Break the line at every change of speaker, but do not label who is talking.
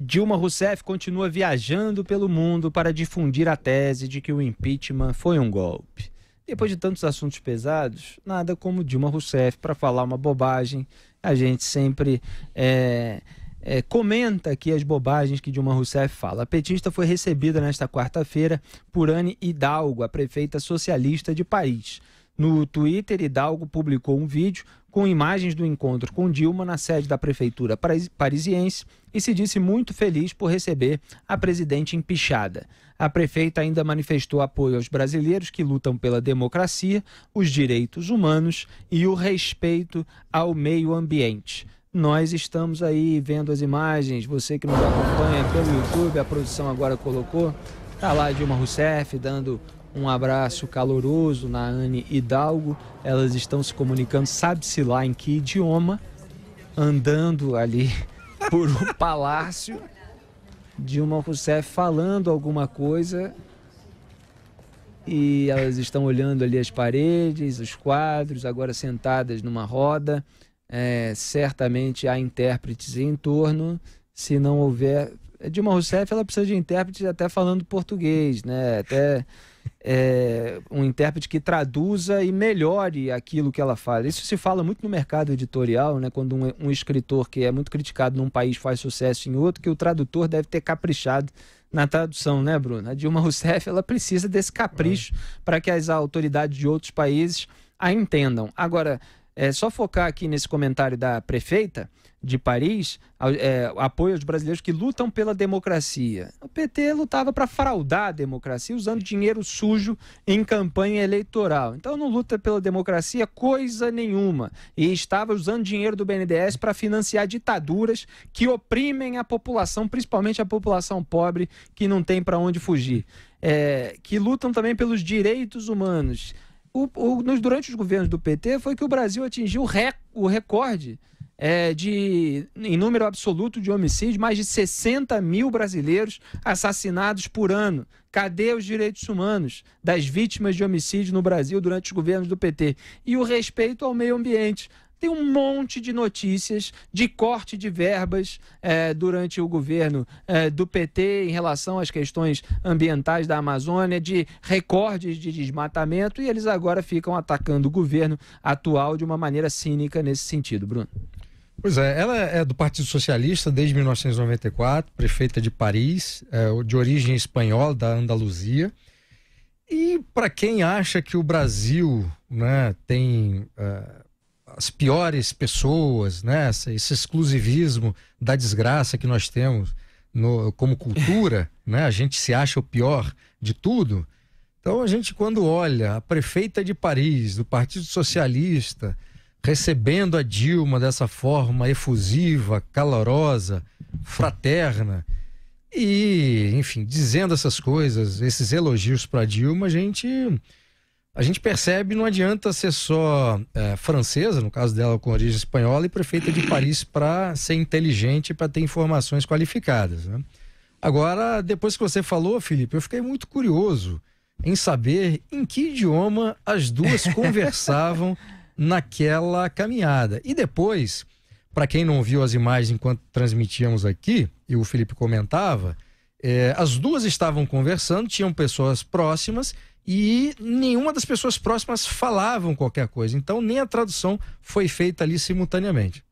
Dilma Rousseff continua viajando pelo mundo para difundir a tese de que o impeachment foi um golpe. Depois de tantos assuntos pesados, nada como Dilma Rousseff para falar uma bobagem. A gente sempre é, é, comenta aqui as bobagens que Dilma Rousseff fala. A petista foi recebida nesta quarta-feira por Anne Hidalgo, a prefeita socialista de Paris. No Twitter, Hidalgo publicou um vídeo com imagens do encontro com Dilma na sede da prefeitura parisiense e se disse muito feliz por receber a presidente empichada. A prefeita ainda manifestou apoio aos brasileiros que lutam pela democracia, os direitos humanos e o respeito ao meio ambiente. Nós estamos aí vendo as imagens, você que nos acompanha pelo YouTube, a produção agora colocou, tá lá Dilma Rousseff dando um abraço caloroso na Anne Hidalgo. Elas estão se comunicando, sabe-se lá em que idioma, andando ali por um palácio. Dilma Rousseff falando alguma coisa e elas estão olhando ali as paredes, os quadros, agora sentadas numa roda. É, certamente há intérpretes em torno. Se não houver. Dilma Rousseff ela precisa de intérpretes até falando português, né? Até é, um intérprete que traduza e melhore aquilo que ela faz. Isso se fala muito no mercado editorial, né? Quando um, um escritor que é muito criticado num país faz sucesso em outro, que o tradutor deve ter caprichado na tradução, né, Bruno? A Dilma Rousseff ela precisa desse capricho é. para que as autoridades de outros países a entendam. Agora, é só focar aqui nesse comentário da prefeita de Paris, é, apoio aos brasileiros que lutam pela democracia. O PT lutava para fraudar a democracia usando dinheiro sujo em campanha eleitoral. Então não luta pela democracia coisa nenhuma. E estava usando dinheiro do BNDES para financiar ditaduras que oprimem a população, principalmente a população pobre que não tem para onde fugir. É, que lutam também pelos direitos humanos o, o, nos, durante os governos do PT foi que o Brasil atingiu rec, o recorde é, de, em número absoluto de homicídios, mais de 60 mil brasileiros assassinados por ano. Cadê os direitos humanos das vítimas de homicídio no Brasil durante os governos do PT? E o respeito ao meio ambiente tem um monte de notícias de corte de verbas é, durante o governo é, do PT em relação às questões ambientais da Amazônia, de recordes de desmatamento, e eles agora ficam atacando o governo atual de uma maneira cínica nesse sentido, Bruno.
Pois é, ela é do Partido Socialista desde 1994, prefeita de Paris, é, de origem espanhola, da Andaluzia. E para quem acha que o Brasil né, tem é, as piores pessoas, né? Esse exclusivismo da desgraça que nós temos no, como cultura, né? A gente se acha o pior de tudo. Então a gente quando olha a prefeita de Paris, do Partido Socialista, recebendo a Dilma dessa forma efusiva, calorosa, fraterna e, enfim, dizendo essas coisas, esses elogios para Dilma, a gente a gente percebe não adianta ser só é, francesa, no caso dela com origem espanhola, e prefeita de Paris para ser inteligente, para ter informações qualificadas. Né? Agora, depois que você falou, Felipe, eu fiquei muito curioso em saber em que idioma as duas conversavam naquela caminhada. E depois, para quem não viu as imagens enquanto transmitíamos aqui, e o Felipe comentava, é, as duas estavam conversando, tinham pessoas próximas e nenhuma das pessoas próximas falavam qualquer coisa. Então, nem a tradução foi feita ali simultaneamente.